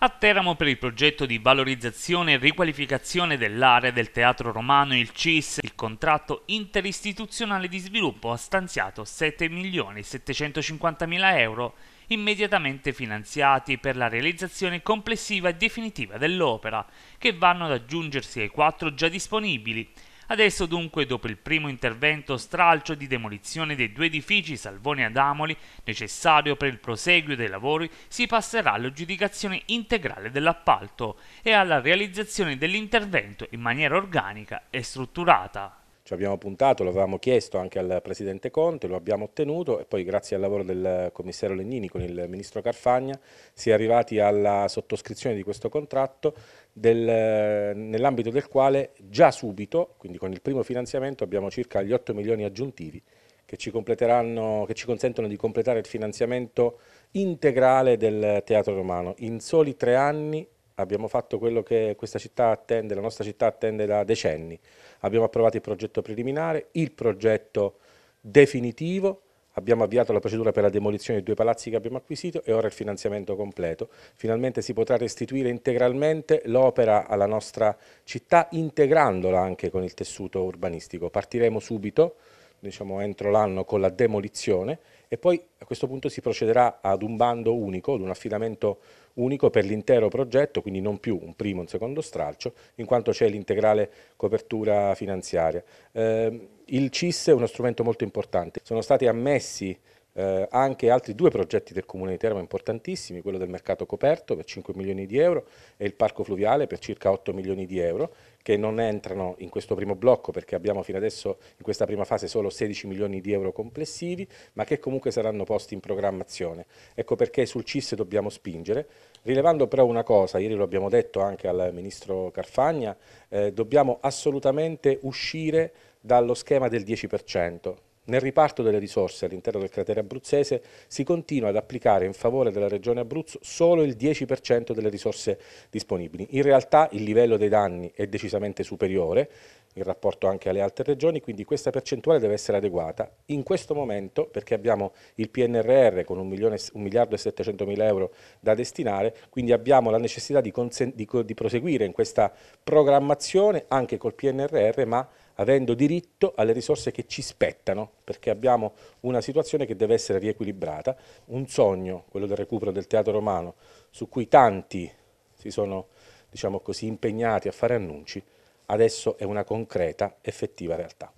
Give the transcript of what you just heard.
A Teramo per il progetto di valorizzazione e riqualificazione dell'area del teatro romano il CIS, il contratto interistituzionale di sviluppo ha stanziato 7.750.000 euro immediatamente finanziati per la realizzazione complessiva e definitiva dell'opera, che vanno ad aggiungersi ai quattro già disponibili Adesso dunque, dopo il primo intervento stralcio di demolizione dei due edifici Salvoni ad Amoli, necessario per il proseguio dei lavori, si passerà all'aggiudicazione integrale dell'appalto e alla realizzazione dell'intervento in maniera organica e strutturata ci abbiamo puntato, lo avevamo chiesto anche al Presidente Conte, lo abbiamo ottenuto e poi grazie al lavoro del Commissario Legnini con il Ministro Carfagna si è arrivati alla sottoscrizione di questo contratto nell'ambito del quale già subito, quindi con il primo finanziamento, abbiamo circa gli 8 milioni aggiuntivi che ci, che ci consentono di completare il finanziamento integrale del Teatro Romano. In soli tre anni abbiamo fatto quello che questa città attende, la nostra città attende da decenni. Abbiamo approvato il progetto preliminare, il progetto definitivo, abbiamo avviato la procedura per la demolizione dei due palazzi che abbiamo acquisito e ora il finanziamento completo. Finalmente si potrà restituire integralmente l'opera alla nostra città integrandola anche con il tessuto urbanistico. Partiremo subito diciamo, entro l'anno con la demolizione e poi a questo punto si procederà ad un bando unico, ad un affidamento unico per l'intero progetto, quindi non più un primo e un secondo stralcio, in quanto c'è l'integrale copertura finanziaria. Eh, il CIS è uno strumento molto importante, sono stati ammessi eh, anche altri due progetti del Comune di Teramo importantissimi, quello del mercato coperto per 5 milioni di euro e il parco fluviale per circa 8 milioni di euro, che non entrano in questo primo blocco perché abbiamo fino adesso in questa prima fase solo 16 milioni di euro complessivi, ma che comunque saranno posti in programmazione. Ecco perché sul CIS dobbiamo spingere, rilevando però una cosa, ieri lo abbiamo detto anche al Ministro Carfagna, eh, dobbiamo assolutamente uscire dallo schema del 10%, nel riparto delle risorse all'interno del cratere abruzzese si continua ad applicare in favore della regione Abruzzo solo il 10% delle risorse disponibili. In realtà il livello dei danni è decisamente superiore in rapporto anche alle altre regioni, quindi questa percentuale deve essere adeguata. In questo momento, perché abbiamo il PNRR con 1, miliardo e 700 mila euro da destinare, quindi abbiamo la necessità di, di, di proseguire in questa programmazione anche col PNRR, ma avendo diritto alle risorse che ci spettano, perché abbiamo una situazione che deve essere riequilibrata. Un sogno, quello del recupero del teatro romano, su cui tanti si sono diciamo così, impegnati a fare annunci, adesso è una concreta, effettiva realtà.